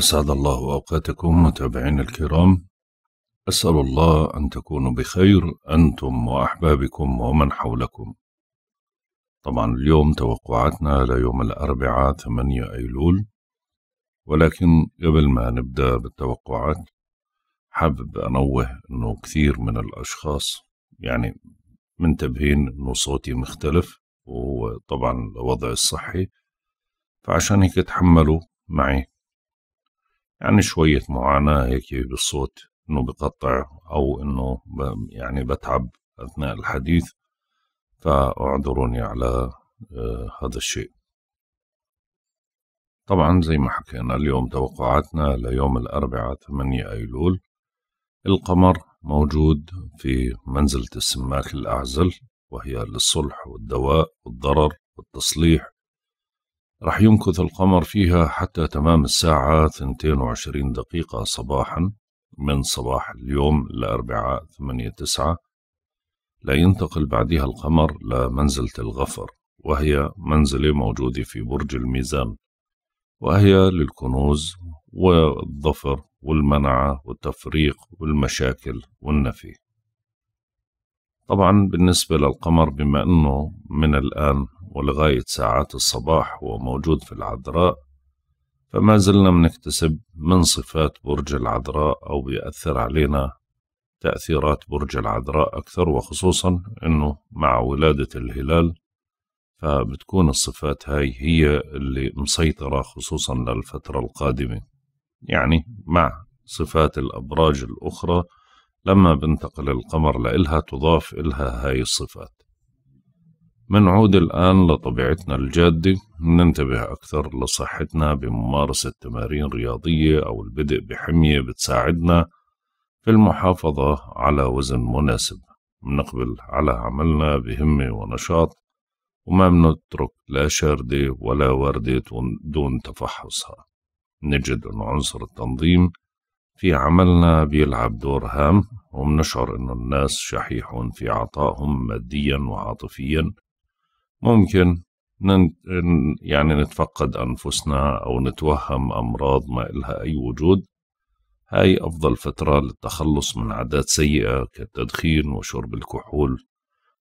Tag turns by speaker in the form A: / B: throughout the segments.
A: أسعد الله أوقاتكم متابعين الكرام أسأل الله أن تكونوا بخير أنتم وأحبابكم ومن حولكم طبعا اليوم توقعاتنا ليوم الأربعاء 8 أيلول ولكن قبل ما نبدأ بالتوقعات حابب أنوه أنه كثير من الأشخاص يعني منتبهين أنه صوتي مختلف وهو طبعا الوضع الصحي فعشان هيك تحملوا معي يعني شوية معاناة هيك بالصوت انه بقطع او انه يعني بتعب اثناء الحديث فاعذروني على آه، هذا الشيء طبعا زي ما حكينا اليوم توقعاتنا ليوم الأربعاء 8 أيلول القمر موجود في منزلة السماك الأعزل وهي للصلح والدواء والضرر والتصليح رح يمكث القمر فيها حتى تمام الساعة 22 دقيقة صباحا من صباح اليوم الأربعاء 8 9 لا ينتقل بعدها القمر لمنزلة الغفر وهي منزلة موجودة في برج الميزان وهي للكنوز والظفر والمنعة والتفريق والمشاكل والنفي طبعا بالنسبة للقمر بما أنه من الآن ولغاية ساعات الصباح هو موجود في العذراء فما زلنا بنكتسب من صفات برج العذراء أو بيأثر علينا تأثيرات برج العذراء أكثر وخصوصا أنه مع ولادة الهلال فبتكون الصفات هاي هي اللي مسيطرة خصوصا للفترة القادمة يعني مع صفات الأبراج الأخرى لما بنتقل القمر لإلها تضاف إلها هاي الصفات منعود الآن لطبيعتنا الجادة ننتبه أكثر لصحتنا بممارسة تمارين رياضية أو البدء بحمية بتساعدنا في المحافظة على وزن مناسب منقبل على عملنا بهمة ونشاط وما بنترك لا شاردة ولا وردة دون تفحصها نجد أن عنصر التنظيم في عملنا بيلعب دور هام ومنشعر أن الناس شحيحون في عطائهم ماديا وعاطفيا ممكن يعني نتفقد أنفسنا أو نتوهم أمراض ما إلها أي وجود هاي أفضل فترة للتخلص من عادات سيئة كالتدخين وشرب الكحول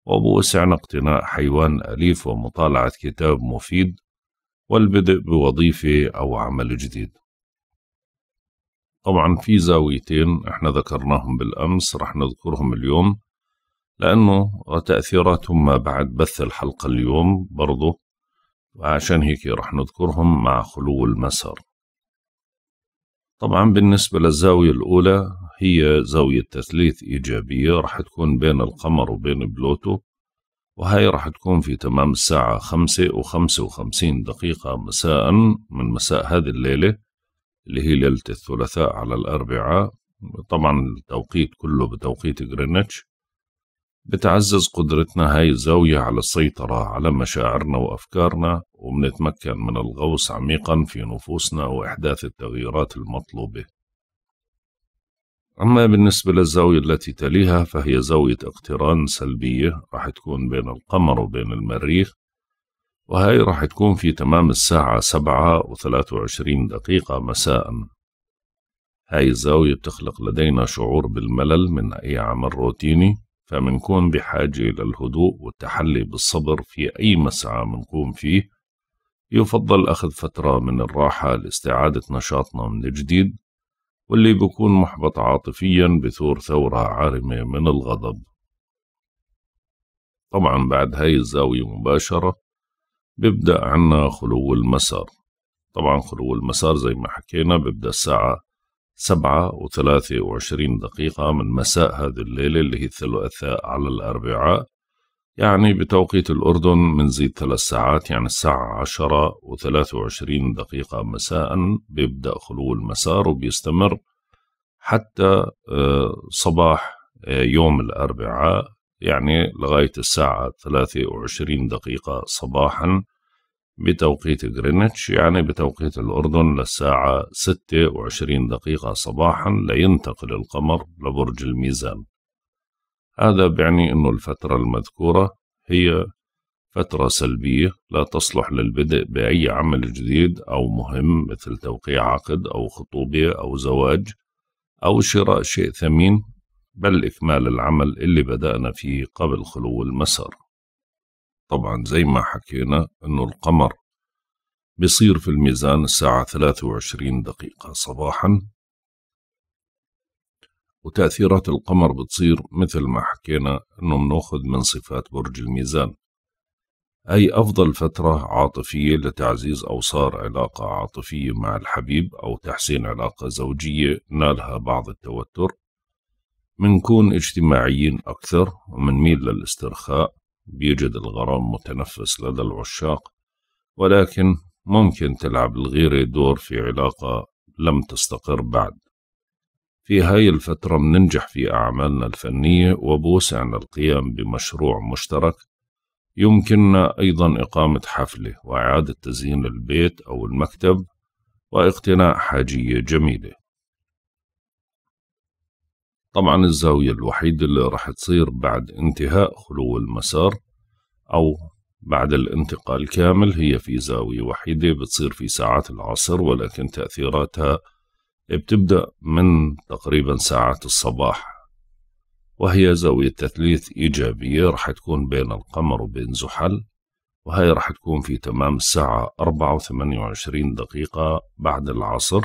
A: وبوسعنا اقتناء حيوان أليف ومطالعة كتاب مفيد والبدء بوظيفة أو عمل جديد طبعا في زاويتين احنا ذكرناهم بالأمس رح نذكرهم اليوم لأنه تأثيراتهم ما بعد بث الحلقة اليوم برضو وعشان هيك رح نذكرهم مع خلو المسار طبعا بالنسبة للزاوية الأولى هي زاوية تثليث إيجابية رح تكون بين القمر وبين بلوتو وهي رح تكون في تمام الساعة خمسة وخمسة وخمسين دقيقة مساء من مساء هذه الليلة اللي هي ليلة الثلاثاء على الأربعاء طبعا التوقيت كله بتوقيت غرينتش بتعزز قدرتنا هاي الزاوية على السيطرة على مشاعرنا وأفكارنا وبنتمكن من الغوص عميقا في نفوسنا وإحداث التغييرات المطلوبة أما بالنسبة للزاوية التي تليها فهي زاوية اقتران سلبية راح تكون بين القمر وبين المريخ وهي راح تكون في تمام الساعة سبعة وثلاثة وعشرين دقيقة مساء هاي الزاوية بتخلق لدينا شعور بالملل من أي عمل روتيني فمنكون بحاجة للهدوء والتحلي بالصبر في أي مسعى منقوم فيه يفضل أخذ فترة من الراحة لاستعادة نشاطنا من جديد واللي بيكون محبط عاطفيا بثور ثورة عارمة من الغضب طبعا بعد هاي الزاوية مباشرة بيبدأ عنا خلو المسار طبعا خلو المسار زي ما حكينا بيبدأ الساعة سبعة وثلاثة وعشرين دقيقة من مساء هذه الليلة اللي هي الثلاثاء على الأربعاء يعني بتوقيت الأردن زيد ثلاث ساعات يعني الساعة عشرة وثلاثة وعشرين دقيقة مساء بيبدأ خلو المسار وبيستمر حتى آه، صباح آه، يوم الأربعاء يعني لغاية الساعة ثلاثة وعشرين دقيقة صباحا بتوقيت غرينتش يعني بتوقيت الأردن للساعة 26 دقيقة صباحا لينتقل القمر لبرج الميزان هذا بيعني أنه الفترة المذكورة هي فترة سلبية لا تصلح للبدء بأي عمل جديد أو مهم مثل توقيع عقد أو خطوبة أو زواج أو شراء شيء ثمين بل إكمال العمل اللي بدأنا فيه قبل خلو المسار طبعا زي ما حكينا أنه القمر بيصير في الميزان الساعة 23 دقيقة صباحا وتأثيرات القمر بتصير مثل ما حكينا أنه بناخد من صفات برج الميزان أي أفضل فترة عاطفية لتعزيز أوصار علاقة عاطفية مع الحبيب أو تحسين علاقة زوجية نالها بعض التوتر منكون اجتماعيين أكثر ومنميل للاسترخاء بيجد الغرام متنفس لدى العشاق ولكن ممكن تلعب الغيرة دور في علاقة لم تستقر بعد في هاي الفترة مننجح في أعمالنا الفنية وبوسعنا القيام بمشروع مشترك يمكننا أيضا إقامة حفلة وإعادة تزيين البيت أو المكتب واقتناء حاجية جميلة طبعا الزاوية الوحيدة اللي راح تصير بعد انتهاء خلو المسار أو بعد الانتقال كامل هي في زاوية وحيدة بتصير في ساعات العصر ولكن تأثيراتها بتبدأ من تقريبا ساعات الصباح وهي زاوية تثليث إيجابية راح تكون بين القمر وبين زحل وهي راح تكون في تمام الساعة أربعة وثمانية وعشرين دقيقة بعد العصر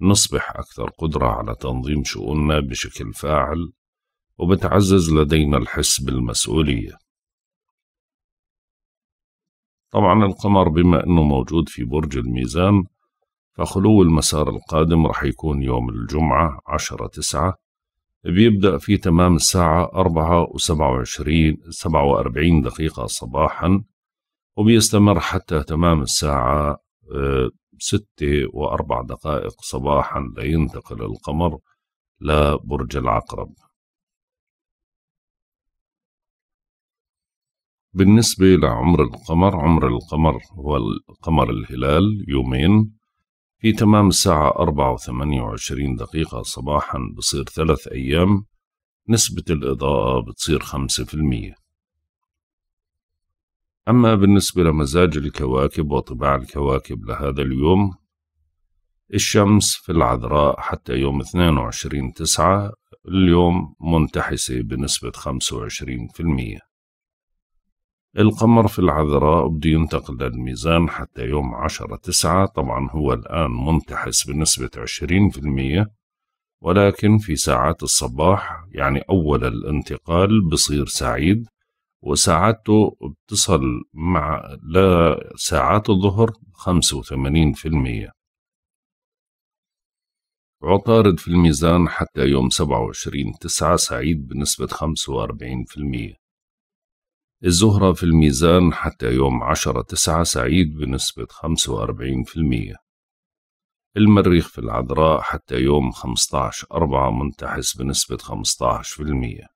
A: نصبح أكثر قدرة على تنظيم شؤوننا بشكل فاعل وبتعزز لدينا الحس بالمسؤولية طبعا القمر بما أنه موجود في برج الميزان فخلو المسار القادم رح يكون يوم الجمعة عشرة تسعة بيبدأ في تمام الساعة أربعة وسبعة وعشرين سبعة وأربعين دقيقة صباحا وبيستمر حتى تمام الساعة آه، ستة وأربع دقائق صباحا لينتقل القمر لبرج العقرب بالنسبة لعمر القمر عمر القمر هو القمر الهلال يومين في تمام الساعة أربعة وثمانية وعشرين دقيقة صباحا بصير ثلاث أيام نسبة الإضاءة بتصير المئة أما بالنسبة لمزاج الكواكب وطباع الكواكب لهذا اليوم الشمس في العذراء حتى يوم 22 تسعة اليوم منتحسة بنسبة 25% القمر في العذراء بده ينتقل للميزان حتى يوم 10 تسعة طبعا هو الآن منتحس بنسبة 20% ولكن في ساعات الصباح يعني أول الانتقال بصير سعيد وساعته بتصل مع لساعات الظهر 85% عطارد في الميزان حتى يوم 27 تسعة سعيد بنسبة 45% الزهرة في الميزان حتى يوم 10 تسعة سعيد بنسبة 45% المريخ في العذراء حتى يوم 15 أربعة منتحس بنسبة 15%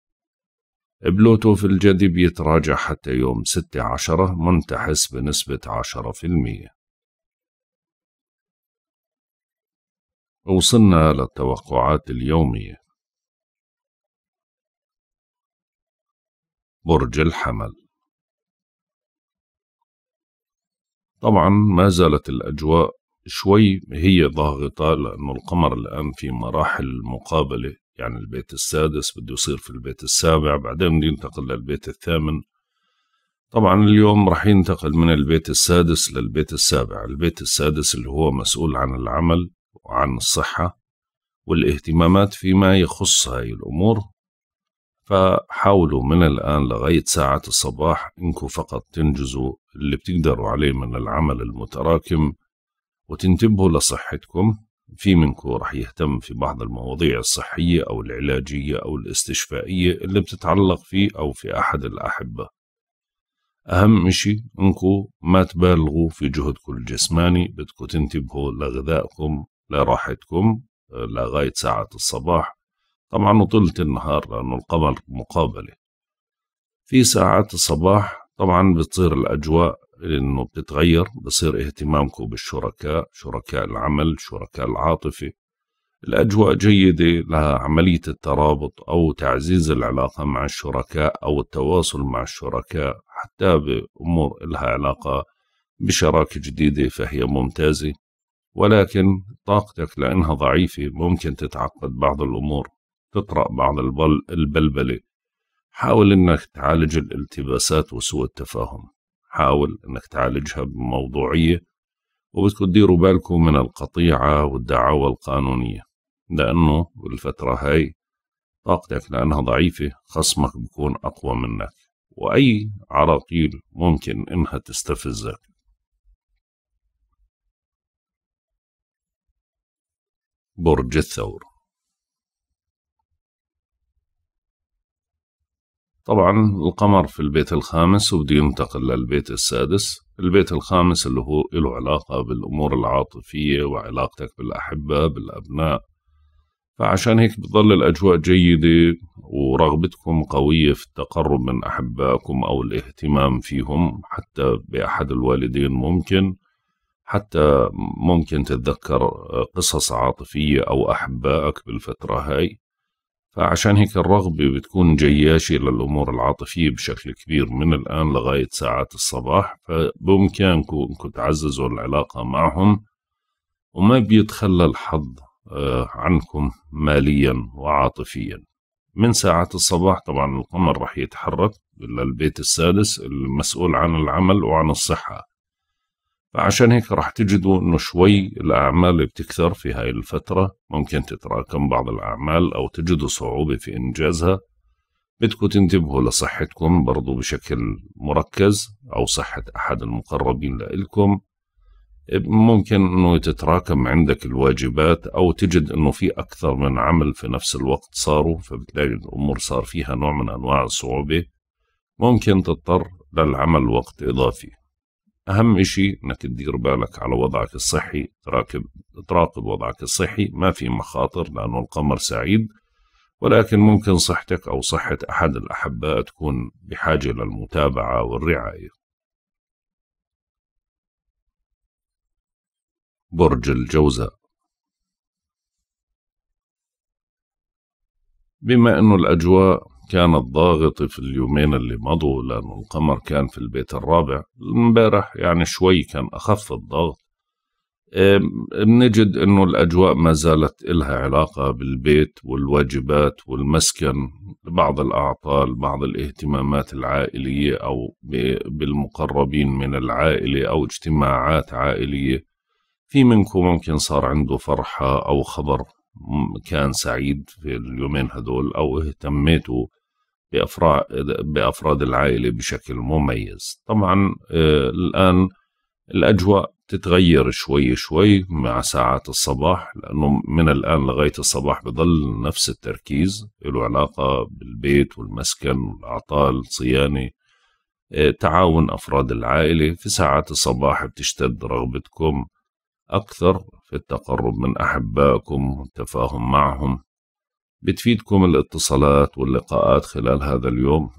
A: بلوتو في الجدي بيتراجع حتى يوم ستة عشرة منتحس بنسبة 10%
B: وصلنا للتوقعات اليومية برج الحمل طبعا
A: ما زالت الأجواء شوي هي ضاغطة لأنه القمر الآن في مراحل مقابلة يعني البيت السادس بده يصير في البيت السابع بعدين بده ينتقل للبيت الثامن طبعا اليوم راح ينتقل من البيت السادس للبيت السابع البيت السادس اللي هو مسؤول عن العمل وعن الصحة والاهتمامات فيما يخص هاي الأمور فحاولوا من الآن لغاية ساعة الصباح إنكم فقط تنجزوا اللي بتقدروا عليه من العمل المتراكم وتنتبهوا لصحتكم في منكم راح يهتم في بعض المواضيع الصحية أو العلاجية أو الاستشفائية اللي بتتعلق فيه أو في أحد الأحبة أهم إشي إنكم ما تبالغوا في جهدكم الجسماني بدكم تنتبهوا لغذائكم لراحتكم لغاية ساعة الصباح طبعا وطيلة النهار لأنه القمر مقابلة في ساعات الصباح طبعا بتصير الأجواء انه بتتغير بصير اهتمامكم بالشركاء شركاء العمل شركاء العاطفه الاجواء جيده لعمليه الترابط او تعزيز العلاقه مع الشركاء او التواصل مع الشركاء حتى بامور لها علاقه بشراكه جديده فهي ممتازه ولكن طاقتك لانها ضعيفه ممكن تتعقد بعض الامور تطرا بعض البل البلبله حاول انك تعالج الالتباسات وسوء التفاهم حاول انك تعالجها بموضوعيه وبدكم تديروا بالكم من القطيعه والدعاوى القانونيه لانه بالفتره هاي طاقتك لانها ضعيفه خصمك بكون اقوى منك
B: واي عراقيل ممكن انها تستفزك برج الثور طبعا
A: القمر في البيت الخامس وبده ينتقل للبيت السادس البيت الخامس اللي هو له علاقة بالأمور العاطفية وعلاقتك بالأحبة بالأبناء فعشان هيك بتظل الأجواء جيدة ورغبتكم قوية في التقرب من أحبائكم أو الاهتمام فيهم حتى بأحد الوالدين ممكن حتى ممكن تتذكر قصص عاطفية أو أحبائك بالفترة هاي فعشان هيك الرغبة بتكون جياشة للأمور العاطفية بشكل كبير من الآن لغاية ساعات الصباح فبإمكانكم أنكم تعززوا العلاقة معهم وما بيتخلى الحظ آه، عنكم ماليا وعاطفيا من ساعات الصباح طبعا القمر رح يتحرك للبيت السادس المسؤول عن العمل وعن الصحة فعشان هيك راح تجدوا انه شوي الاعمال بتكثر في هاي الفتره ممكن تتراكم بعض الاعمال او تجدوا صعوبه في انجازها بدكم تنتبهوا لصحتكم برضو بشكل مركز او صحه احد المقربين لإلكم ممكن انه تتراكم عندك الواجبات او تجد انه في اكثر من عمل في نفس الوقت صاروا فبتلاقي الامور صار فيها نوع من انواع الصعوبه ممكن تضطر للعمل وقت اضافي أهم شيء أنك تدير بالك على وضعك الصحي تراكب تراقب وضعك الصحي ما في مخاطر لأنه القمر سعيد ولكن ممكن صحتك أو صحة أحد الأحباء تكون
B: بحاجة للمتابعة والرعاية برج الجوزاء
A: بما أنه الأجواء كانت الضاغط في اليومين اللي مضوا لأنه القمر كان في البيت الرابع امبارح يعني شوي كان أخف الضغط بنجد أنه الأجواء ما زالت إلها علاقة بالبيت والواجبات والمسكن بعض الأعطال بعض الاهتمامات العائلية أو بالمقربين من العائلة أو اجتماعات عائلية في منكم ممكن صار عنده فرحة أو خبر كان سعيد في اليومين هدول أو اهتميتوا بأفراد, بأفراد العائلة بشكل مميز طبعا آه، الآن الأجواء تتغير شوي شوي مع ساعات الصباح لأنه من الآن لغاية الصباح بظل نفس التركيز له علاقة بالبيت والمسكن والأعطال الصيانة آه، تعاون أفراد العائلة في ساعات الصباح بتشتد رغبتكم أكثر في التقرب من أحبائكم والتفاهم معهم بتفيدكم الاتصالات واللقاءات خلال هذا اليوم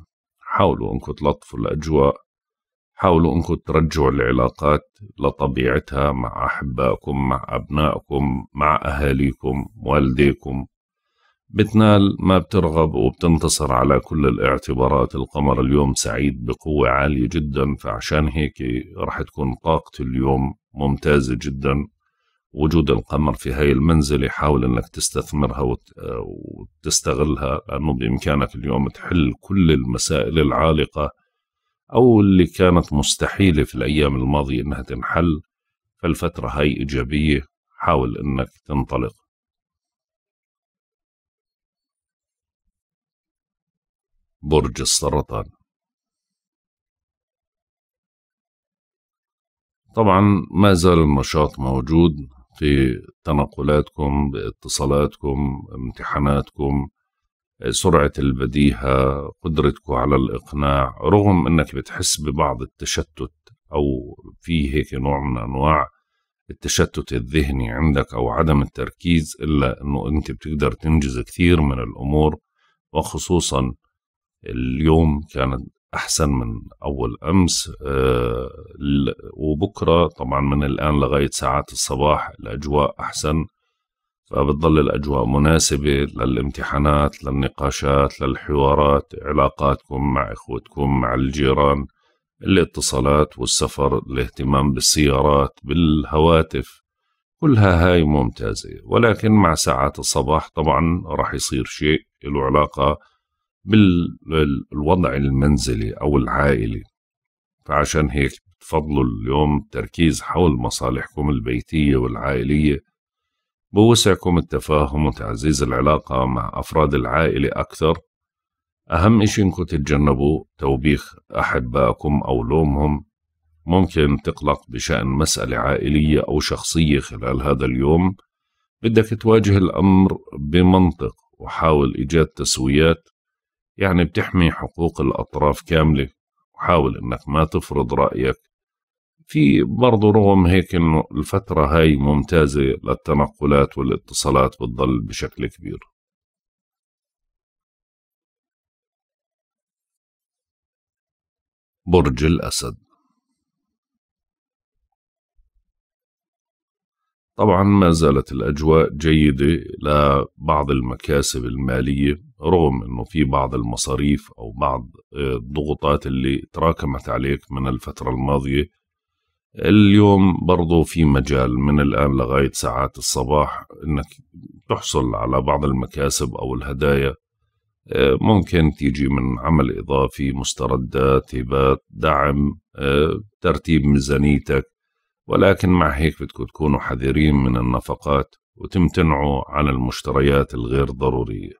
A: حاولوا انكم تلطفوا الاجواء حاولوا انكم ترجعوا العلاقات لطبيعتها مع احبائكم مع ابنائكم مع اهاليكم والديكم بتنال ما بترغب وبتنتصر على كل الاعتبارات القمر اليوم سعيد بقوة عالية جدا فعشان هيك رح تكون طاقة اليوم ممتازة جدا وجود القمر في هاي المنزله حاول انك تستثمرها وتستغلها لانه بامكانك اليوم تحل كل المسائل العالقه او اللي كانت مستحيله في الايام الماضيه انها تنحل فالفتره هاي ايجابيه حاول انك تنطلق
B: برج السرطان طبعا ما
A: زال النشاط موجود في تنقلاتكم باتصالاتكم امتحاناتكم سرعة البديهة قدرتكم على الإقناع رغم أنك بتحس ببعض التشتت أو في هيك نوع من أنواع التشتت الذهني عندك أو عدم التركيز إلا أنه أنت بتقدر تنجز كثير من الأمور وخصوصا اليوم كانت احسن من اول امس آه، وبكره طبعا من الان لغايه ساعات الصباح الاجواء احسن فبتضل الاجواء مناسبه للامتحانات للنقاشات للحوارات علاقاتكم مع اخوتكم مع الجيران الاتصالات والسفر الاهتمام بالسيارات بالهواتف كلها هاي ممتازة ولكن مع ساعات الصباح طبعا راح يصير شيء له علاقة بالوضع المنزلي أو العائلي فعشان هيك تفضلوا اليوم التركيز حول مصالحكم البيتية والعائلية بوسعكم التفاهم وتعزيز العلاقة مع أفراد العائلة أكثر أهم إشي إنكم تتجنبوا توبيخ أحبائكم أو لومهم ممكن تقلق بشأن مسألة عائلية أو شخصية خلال هذا اليوم بدك تواجه الأمر بمنطق وحاول إيجاد تسويات يعني بتحمي حقوق الأطراف كاملة وحاول إنك ما تفرض رأيك في برضه رغم هيك إنه الفترة هاي ممتازة للتنقلات والاتصالات بتضل بشكل كبير
B: برج الأسد
A: طبعا ما زالت الأجواء جيدة لبعض المكاسب المالية رغم أنه في بعض المصاريف أو بعض آه، الضغوطات اللي تراكمت عليك من الفترة الماضية اليوم برضو في مجال من الآن لغاية ساعات الصباح أنك تحصل على بعض المكاسب أو الهدايا آه، ممكن تيجي من عمل إضافي مستردات هبات دعم آه، ترتيب ميزانيتك ولكن مع هيك بدكم تكونوا حذرين من النفقات وتمتنعوا عن المشتريات الغير ضرورية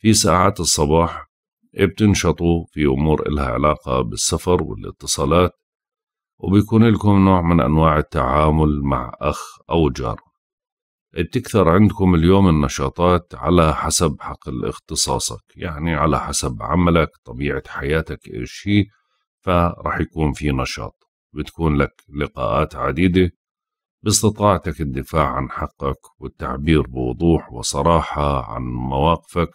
A: في ساعات الصباح بتنشطوا في أمور إلها علاقة بالسفر والاتصالات وبيكون لكم نوع من أنواع التعامل مع أخ أو جار بتكثر عندكم اليوم النشاطات على حسب حقل اختصاصك يعني على حسب عملك طبيعة حياتك إيش هي فرح يكون في نشاط بتكون لك لقاءات عديدة باستطاعتك الدفاع عن حقك والتعبير بوضوح وصراحة عن مواقفك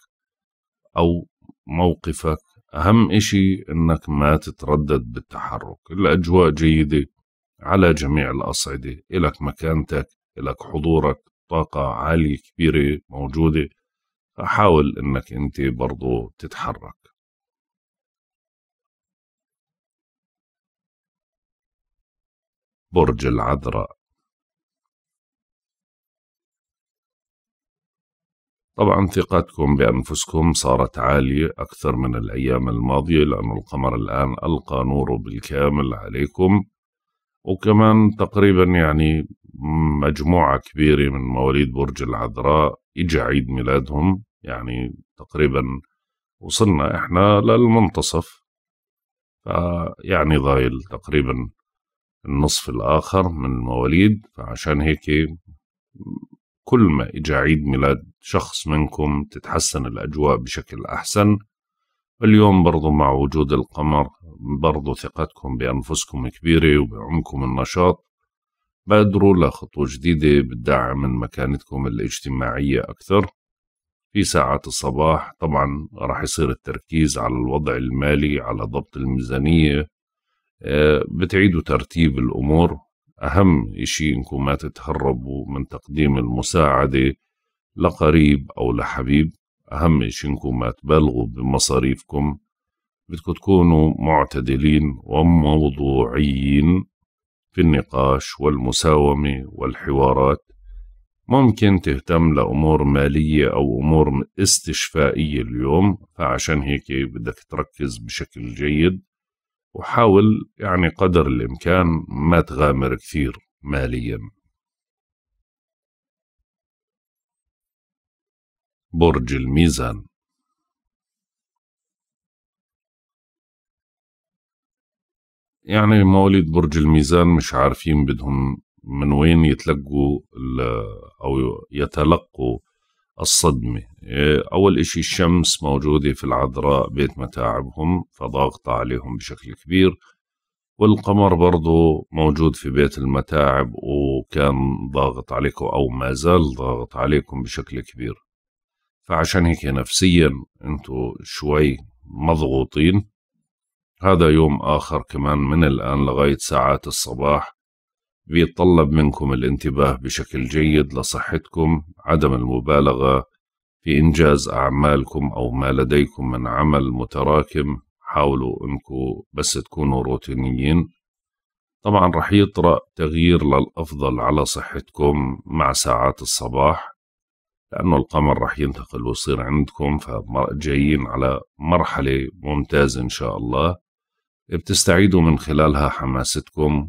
A: أو موقفك أهم إشي إنك ما تتردد بالتحرك الأجواء جيدة على جميع الأصعدة إلك مكانتك إلك حضورك طاقة عالية كبيرة موجودة
B: فحاول إنك أنت برضو تتحرك برج العذراء
A: طبعا ثقتكم بأنفسكم صارت عالية أكثر من الأيام الماضية لأن القمر الآن ألقى نوره بالكامل عليكم وكمان تقريبا يعني مجموعة كبيرة من مواليد برج العذراء إجا عيد ميلادهم يعني تقريبا وصلنا إحنا للمنتصف فيعني ضايل تقريبا النصف الآخر من المواليد فعشان هيك كل ما إجا عيد ميلاد شخص منكم تتحسن الأجواء بشكل أحسن اليوم برضو مع وجود القمر برضو ثقتكم بأنفسكم كبيرة وبعمكم النشاط بادروا لخطوة جديدة بتدعم من مكانتكم الاجتماعية أكثر في ساعات الصباح طبعا راح يصير التركيز على الوضع المالي على ضبط الميزانية بتعيدوا ترتيب الأمور أهم إشي إنكم ما تتهربوا من تقديم المساعدة لقريب أو لحبيب أهم إشي إنكم ما تبالغوا بمصاريفكم بدكم تكونوا معتدلين وموضوعيين في النقاش والمساومة والحوارات ممكن تهتم لأمور مالية أو أمور استشفائية اليوم فعشان هيك بدك تركز بشكل جيد وحاول يعني قدر الإمكان ما تغامر كثير
B: ماليا برج الميزان يعني مواليد برج الميزان مش عارفين بدهم
A: من وين يتلقوا أو يتلقوا الصدمة آه، أول إشي الشمس موجودة في العذراء بيت متاعبهم فضاغطة عليهم بشكل كبير والقمر برضو موجود في بيت المتاعب وكان ضاغط عليكم أو ما زال ضاغط عليكم بشكل كبير فعشان هيك نفسيا انتوا شوي مضغوطين هذا يوم آخر كمان من الآن لغاية ساعات الصباح بيتطلب منكم الانتباه بشكل جيد لصحتكم عدم المبالغة في إنجاز أعمالكم أو ما لديكم من عمل متراكم حاولوا أنكم بس تكونوا روتينيين طبعا رح يطرأ تغيير للأفضل على صحتكم مع ساعات الصباح لأنه القمر رح ينتقل ويصير عندكم فجايين على مرحلة ممتازة إن شاء الله بتستعيدوا من خلالها حماستكم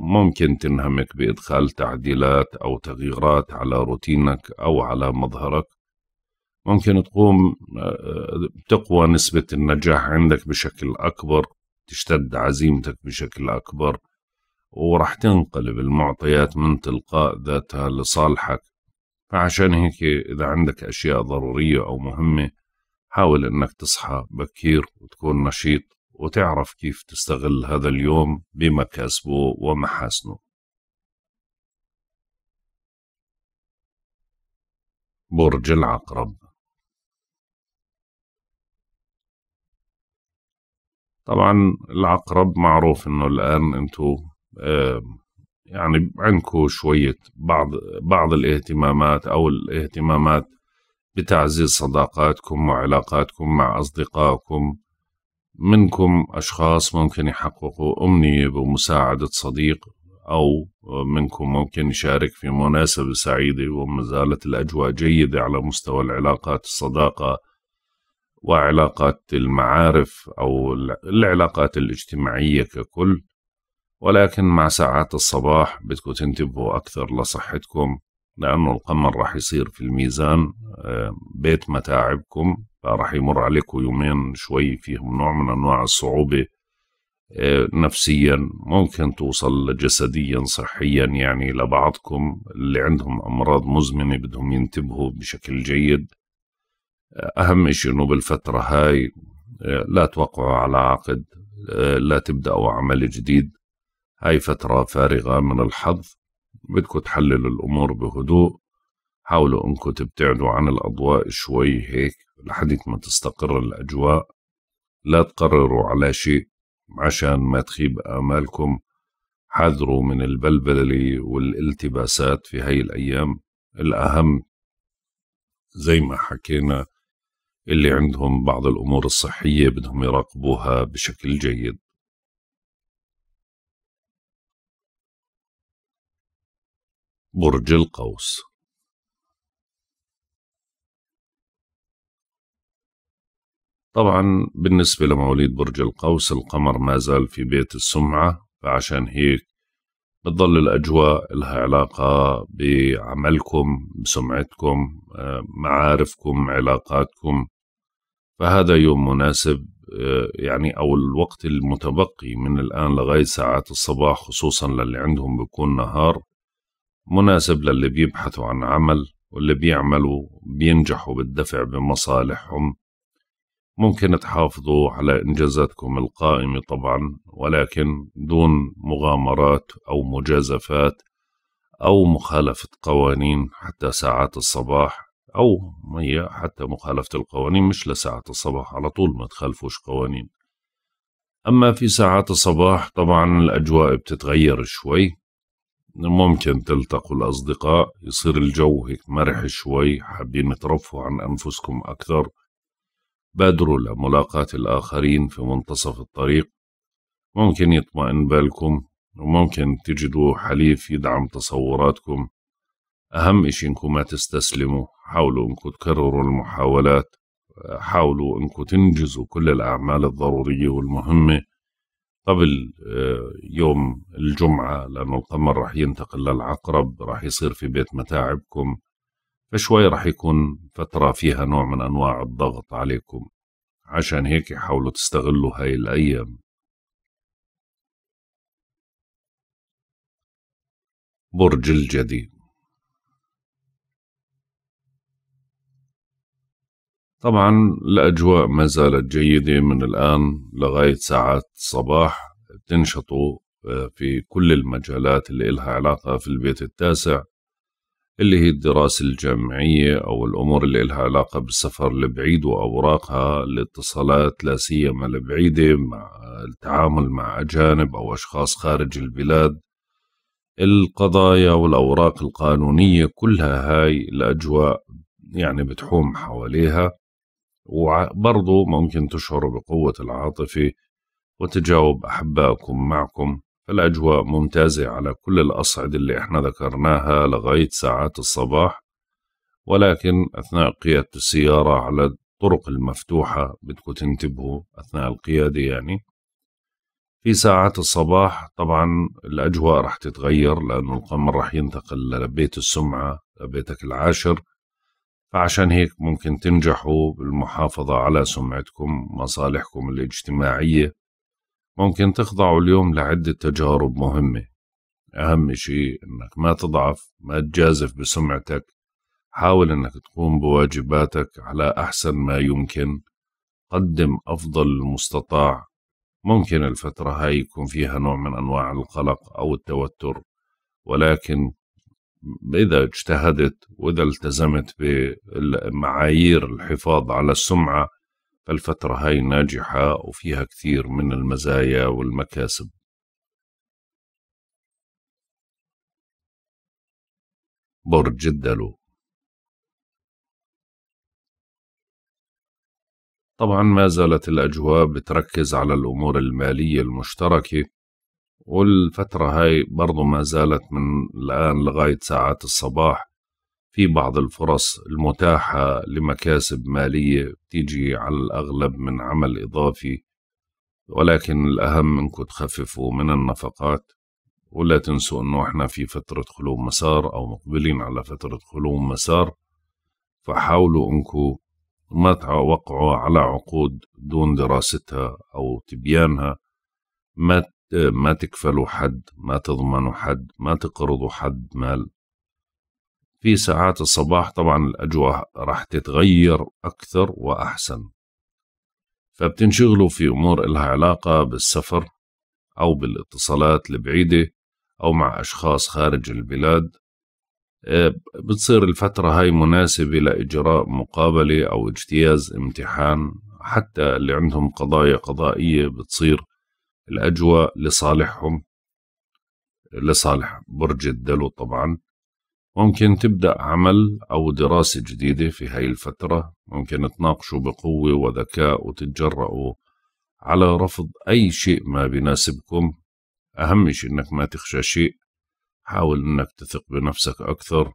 A: ممكن تنهمك بإدخال تعديلات أو تغييرات على روتينك أو على مظهرك ممكن تقوم آه، تقوى نسبة النجاح عندك بشكل أكبر تشتد عزيمتك بشكل أكبر ورح تنقلب المعطيات من تلقاء ذاتها لصالحك فعشان هيك إذا عندك أشياء ضرورية أو مهمة حاول أنك تصحى بكير وتكون نشيط وتعرف كيف تستغل هذا اليوم بمكاسبه ومحاسنه
B: برج العقرب
A: طبعا العقرب معروف انه الان انتو آه يعني عندكم شوية بعض بعض الاهتمامات او الاهتمامات بتعزيز صداقاتكم وعلاقاتكم مع اصدقائكم منكم أشخاص ممكن يحققوا أمنية بمساعدة صديق أو منكم ممكن يشارك في مناسبة سعيدة وما زالت الأجواء جيدة على مستوى العلاقات الصداقة وعلاقات المعارف أو العلاقات الاجتماعية ككل ولكن مع ساعات الصباح بدكم تنتبهوا أكثر لصحتكم لأنه القمر راح يصير في الميزان آه، بيت متاعبكم راح يمر عليكم يومين شوي فيهم نوع من أنواع الصعوبة آه، نفسيا ممكن توصل جسديا صحيا يعني لبعضكم اللي عندهم أمراض مزمنة بدهم ينتبهوا بشكل جيد آه، أهم شيء أنه بالفترة هاي آه، لا توقعوا على عقد لا تبدأوا عمل جديد هاي فترة فارغة من الحظ بدكم تحللوا الأمور بهدوء حاولوا أنكم تبتعدوا عن الأضواء شوي هيك لحد ما تستقر الأجواء لا تقرروا على شيء عشان ما تخيب آمالكم حذروا من البلبلة والالتباسات في هاي الأيام الأهم زي ما حكينا اللي عندهم بعض الأمور الصحية بدهم يراقبوها
B: بشكل جيد برج القوس طبعا بالنسبة لمواليد برج
A: القوس القمر ما زال في بيت السمعة فعشان هيك بتضل الأجواء لها علاقة بعملكم بسمعتكم آه، معارفكم علاقاتكم فهذا يوم مناسب آه، يعني أو الوقت المتبقي من الآن لغاية ساعات الصباح خصوصا للي عندهم بيكون نهار مناسب للي بيبحثوا عن عمل واللي بيعملوا بينجحوا بالدفع بمصالحهم ممكن تحافظوا على إنجازاتكم القائمة طبعا ولكن دون مغامرات أو مجازفات أو مخالفة قوانين حتى ساعات الصباح أو هي حتى مخالفة القوانين مش لساعات الصباح على طول ما تخالفوش قوانين أما في ساعات الصباح طبعا الأجواء بتتغير شوي ممكن تلتقوا الأصدقاء يصير الجو هيك مرح شوي حابين ترفوا عن أنفسكم أكثر بادروا لملاقاة الآخرين في منتصف الطريق ممكن يطمئن بالكم وممكن تجدوا حليف يدعم تصوراتكم أهم إشي إنكم ما تستسلموا حاولوا إنكم تكرروا المحاولات حاولوا إنكم تنجزوا كل الأعمال الضرورية والمهمة قبل آه، يوم الجمعة لأنه القمر رح ينتقل للعقرب رح يصير في بيت متاعبكم فشوي رح يكون
B: فترة فيها نوع من أنواع الضغط عليكم عشان هيك حاولوا تستغلوا هاي الأيام برج الجدي
A: طبعا الأجواء ما زالت جيدة من الآن لغاية ساعات الصباح تنشطوا آه، في كل المجالات اللي إلها علاقة في البيت التاسع اللي هي الدراسة الجامعية أو الأمور اللي لها علاقة بالسفر البعيد وأوراقها الاتصالات لا سيما البعيدة مع التعامل مع أجانب أو أشخاص خارج البلاد القضايا والأوراق القانونية كلها هاي الأجواء يعني بتحوم حواليها وبرضو ممكن تشعروا بقوة العاطفة وتجاوب أحبائكم معكم فالأجواء ممتازة على كل الأصعدة اللي احنا ذكرناها لغاية ساعات الصباح ولكن أثناء قيادة السيارة على الطرق المفتوحة بدكم تنتبهوا أثناء القيادة يعني في ساعات الصباح طبعا الأجواء رح تتغير لأنه القمر رح ينتقل لبيت السمعة لبيتك العاشر فعشان هيك ممكن تنجحوا بالمحافظة على سمعتكم مصالحكم الاجتماعية ممكن تخضعوا اليوم لعدة تجارب مهمة أهم شيء إنك ما تضعف ما تجازف بسمعتك حاول إنك تقوم بواجباتك على أحسن ما يمكن قدم أفضل المستطاع ممكن الفترة هاي يكون فيها نوع من أنواع القلق أو التوتر ولكن إذا اجتهدت وإذا التزمت بمعايير الحفاظ على السمعة فالفترة هاي ناجحة وفيها كثير
B: من المزايا والمكاسب برج الدلو طبعا ما زالت الأجواء بتركز على
A: الأمور المالية المشتركة والفترة هاي برضو ما زالت من الآن لغاية ساعات الصباح في بعض الفرص المتاحة لمكاسب مالية تيجي على الأغلب من عمل إضافي ولكن الأهم إنكم تخففوا من النفقات ولا تنسوا إنه إحنا في فترة خلو مسار أو مقبلين على فترة خلو مسار فحاولوا إنكم ما توقعوا على عقود دون دراستها أو تبيانها ما ما تكفلوا حد ما تضمنوا حد ما تقرضوا حد مال في ساعات الصباح طبعا الأجواء راح تتغير أكثر وأحسن فبتنشغلوا في أمور إلها علاقة بالسفر أو بالاتصالات البعيدة أو مع أشخاص خارج البلاد آه، بتصير الفترة هاي مناسبة لإجراء مقابلة أو اجتياز امتحان حتى اللي عندهم قضايا قضائية بتصير الأجواء لصالحهم لصالح برج الدلو طبعا ممكن تبدأ عمل أو دراسة جديدة في هاي الفترة ممكن تناقشوا بقوة وذكاء وتتجرأوا على رفض أي شيء ما بناسبكم أهم شيء إنك ما تخشى شيء حاول إنك تثق بنفسك أكثر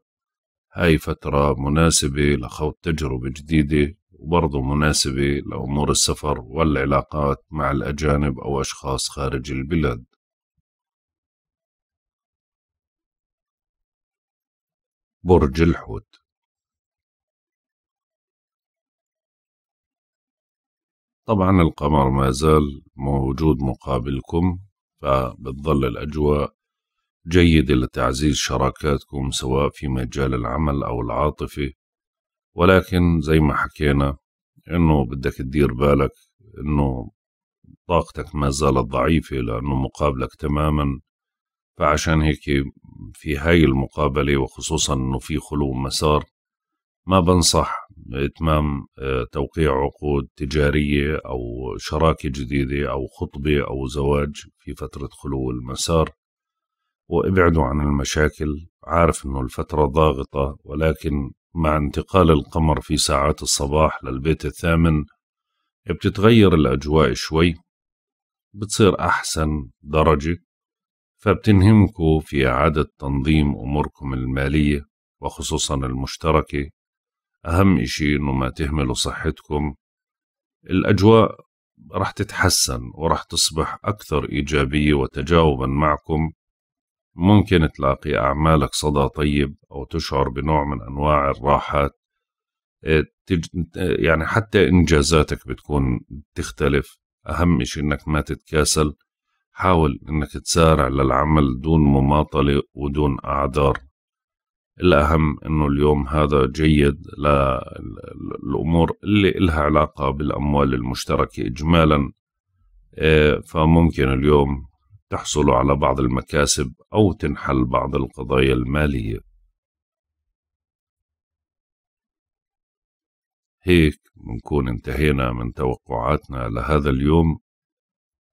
A: هاي فترة مناسبة لخوض تجربة جديدة وبرضه مناسبة لأمور السفر والعلاقات مع
B: الأجانب أو أشخاص خارج البلاد برج الحوت طبعا القمر ما زال
A: موجود مقابلكم فبتظل الأجواء جيدة لتعزيز شراكاتكم سواء في مجال العمل أو العاطفة ولكن زي ما حكينا إنه بدك تدير بالك إنه طاقتك ما زالت ضعيفة لأنه مقابلك تماما فعشان هيك في هاي المقابلة وخصوصا أنه في خلو مسار ما بنصح بإتمام آه، توقيع عقود تجارية أو شراكة جديدة أو خطبة أو زواج في فترة خلو المسار وابعدوا عن المشاكل عارف أنه الفترة ضاغطة ولكن مع انتقال القمر في ساعات الصباح للبيت الثامن بتتغير الأجواء شوي بتصير أحسن درجة فبتنهمكوا في إعادة تنظيم أموركم المالية وخصوصا المشتركة أهم إشي إنه ما تهملوا صحتكم الأجواء رح تتحسن ورح تصبح أكثر إيجابية وتجاوبا معكم ممكن تلاقي أعمالك صدى طيب أو تشعر بنوع من أنواع الراحات إيه، يعني حتى إنجازاتك بتكون تختلف أهم إشي إنك ما تتكاسل حاول أنك تسارع للعمل دون مماطلة ودون أعذار الأهم أنه اليوم هذا جيد للأمور اللي إلها علاقة بالأموال المشتركة إجمالا آه، فممكن اليوم تحصلوا على بعض المكاسب أو تنحل بعض القضايا المالية هيك بنكون انتهينا من توقعاتنا لهذا اليوم